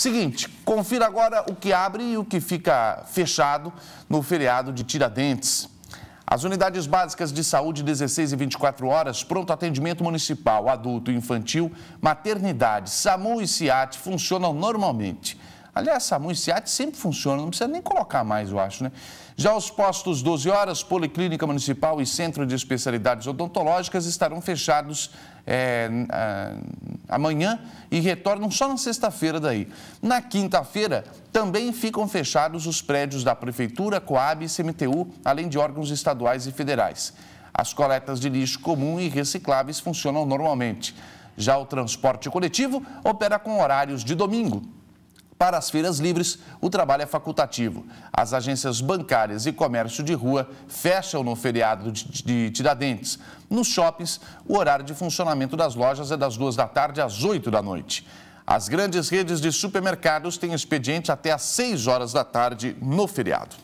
Seguinte, confira agora o que abre e o que fica fechado no feriado de Tiradentes. As unidades básicas de saúde 16 e 24 horas, pronto atendimento municipal, adulto e infantil, maternidade, SAMU e SIAT funcionam normalmente. Aliás, SAMU e SIAT sempre funcionam, não precisa nem colocar mais, eu acho, né? Já os postos 12 horas, Policlínica Municipal e Centro de Especialidades Odontológicas estarão fechados é, amanhã e retornam só na sexta-feira daí. Na quinta-feira, também ficam fechados os prédios da Prefeitura, Coab e CMTU, além de órgãos estaduais e federais. As coletas de lixo comum e recicláveis funcionam normalmente. Já o transporte coletivo opera com horários de domingo, para as feiras livres, o trabalho é facultativo. As agências bancárias e comércio de rua fecham no feriado de Tiradentes. Nos shoppings, o horário de funcionamento das lojas é das duas da tarde às oito da noite. As grandes redes de supermercados têm expediente até às seis horas da tarde no feriado.